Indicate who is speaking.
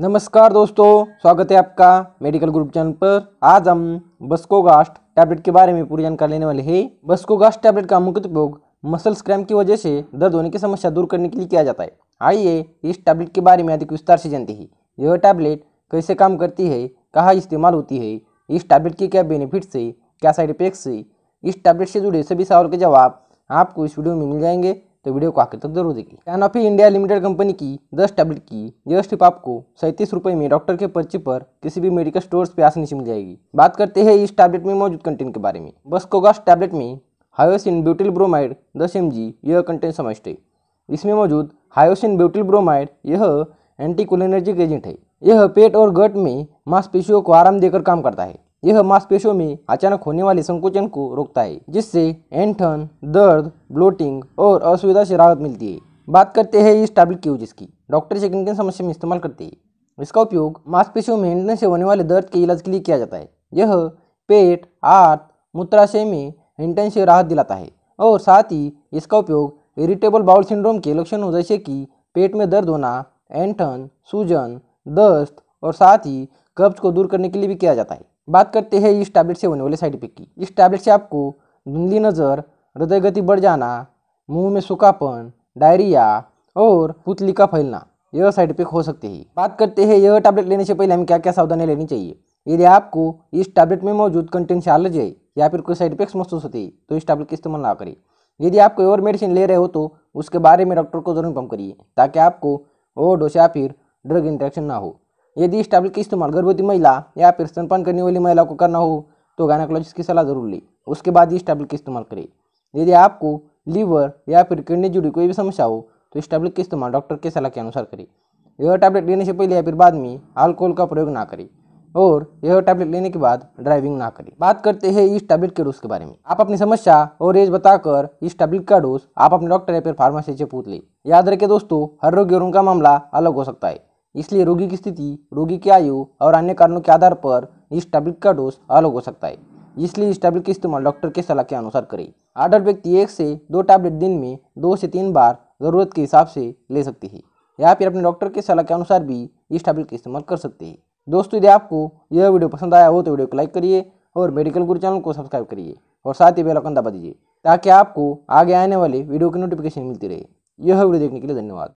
Speaker 1: नमस्कार दोस्तों स्वागत है आपका मेडिकल ग्रुप चैनल पर आज हम बस्कोगास्ट टैबलेट के बारे में पूरी जानकारी लेने वाले हैं बस्कोगास्ट टैबलेट का मुख्य उपयोग मसल स्क्रैम की वजह से दर्द होने की समस्या दूर करने के लिए किया जाता है आइए इस टैबलेट के बारे में अधिक विस्तार से जानते हैं यह टैबलेट कैसे काम करती है कहाँ इस्तेमाल होती है इस टैबलेट के क्या बेनिफिट्स है क्या साइड इफेक्ट्स है इस टैबलेट से जुड़े सभी सवाल के जवाब आपको इस वीडियो में मिल जाएंगे तो वीडियो को आखिर तक जरूर देखिए कैनोफी इंडिया लिमिटेड कंपनी की दस टैबलेट की यह स्टिप आपको सैंतीस रुपये में डॉक्टर के पर्ची पर किसी भी मेडिकल स्टोर पर आसानी से मिल जाएगी बात करते हैं इस टैबलेट में मौजूद कंटेंट के बारे में बस्कोगास टैबलेट में हायोसिन ब्यूटिल ब्रोमाइड दस एम यह कंटेंट समझते है इसमें मौजूद हायोसिन ब्यूटिल ब्रोमाइड यह एंटी एजेंट है यह पेट और गट में मांसपेशियों को आराम देकर काम करता है यह मांसपेशों में अचानक होने वाले संकोचन को रोकता है जिससे एंठन दर्द ब्लोटिंग और असुविधा से राहत मिलती है बात करते हैं इस टैबलेट की यूज की डॉक्टर इसे किन किन समस्या में इस्तेमाल करते हैं इसका उपयोग मांसपेशियों में हिंडने से होने वाले दर्द के इलाज के लिए किया जाता है यह पेट आर्थ मूत्राशय में हिंडन से राहत दिलाता है और साथ ही इसका उपयोग इरिटेबल बाउल सिंड्रोम के लक्षणों जैसे कि पेट में दर्द होना एंठन सूजन दस्त और साथ ही कब्ज को दूर करने के लिए भी किया जाता है बात करते हैं इस टैबलेट से होने वाले साइड इफेक्ट की इस टैबलेट से आपको धुंधली नज़र हृदय गति बढ़ जाना मुंह में सूखापन डायरिया और पुतली का फैलना यह साइड इफेक्ट हो सकते हैं बात करते हैं यह टैबलेट लेने से पहले हमें क्या क्या सावधानियाँ लेनी चाहिए यदि आपको इस टैबलेट में मौजूद कंटेंट से एलर्जी है या फिर कोई साइड इफेक्ट्स महसूस होते है तो इस टैबलेट का इस्तेमाल ना करें यदि आप कोई और मेडिसिन ले रहे हो तो उसके बारे में डॉक्टर को जरूर कम करिए ताकि आपको ओवर या फिर ड्रग इंट्रैक्शन ना हो यदि टैबलेट के इस्तेमाल गर्भवती महिला या फिर स्तनपान करने वाली महिला को करना हो तो गायनाकोलॉजिस्ट की सलाह जरूर लें उसके बाद ही टैबलेट का इस्तेमाल करें यदि आपको लीवर या फिर किडनी जुड़ी कोई भी समस्या हो तो स्टाब्लिक का इस्तेमाल डॉक्टर की सलाह के अनुसार करें यह टैबलेट लेने से पहले या फिर बाद में अल्कोहल का प्रयोग ना करें और यह टैबलेट लेने के बाद ड्राइविंग ना करें बात करते हैं इस टैबलेट के डोज के बारे में आप अपनी समस्या और एज बताकर इस टैबलेट का डोज आप अपने डॉक्टर या फिर फार्मेसी से पूछ लें याद रखें दोस्तों हर रोगी और उनका मामला अलग हो सकता है इसलिए रोगी की स्थिति रोगी की आयु और अन्य कारणों के आधार पर इस टैबलेट का डोज अलग हो सकता है इसलिए इस टैबलेट का इस्तेमाल डॉक्टर के सलाह के अनुसार करें आडल्ट व्यक्ति एक से दो टैबलेट दिन में दो से तीन बार ज़रूरत के हिसाब से ले सकती है या फिर अपने डॉक्टर के सलाह के अनुसार भी इस टैबलेट का इस्तेमाल कर सकते हैं दोस्तों यदि आपको यह वीडियो पसंद आया हो तो वीडियो को लाइक करिए और मेडिकल गुरु चैनल को सब्सक्राइब करिए और साथ ही बेल आइकन दबा दीजिए ताकि आपको आगे आने वाले वीडियो की नोटिफिकेशन मिलती रहे यह वीडियो देखने के लिए धन्यवाद